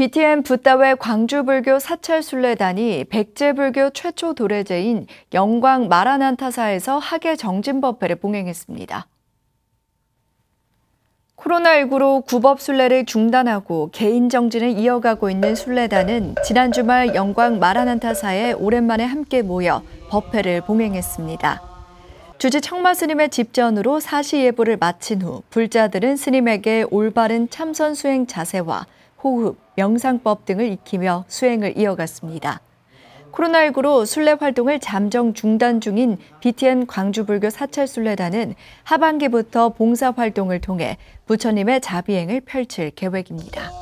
BTN 부따회 광주불교 사찰순례단이 백제불교 최초 도래제인 영광 마라난타사에서 학예 정진법회를 봉행했습니다. 코로나19로 구법 순례를 중단하고 개인 정진을 이어가고 있는 순례단은 지난 주말 영광 마라난타사에 오랜만에 함께 모여 법회를 봉행했습니다. 주지 청마 스님의 집전으로 사시 예불을 마친 후 불자들은 스님에게 올바른 참선 수행 자세와 호흡, 명상법 등을 익히며 수행을 이어갔습니다. 코로나19로 순례 활동을 잠정 중단 중인 BTN 광주불교 사찰순례단은 하반기부터 봉사 활동을 통해 부처님의 자비행을 펼칠 계획입니다.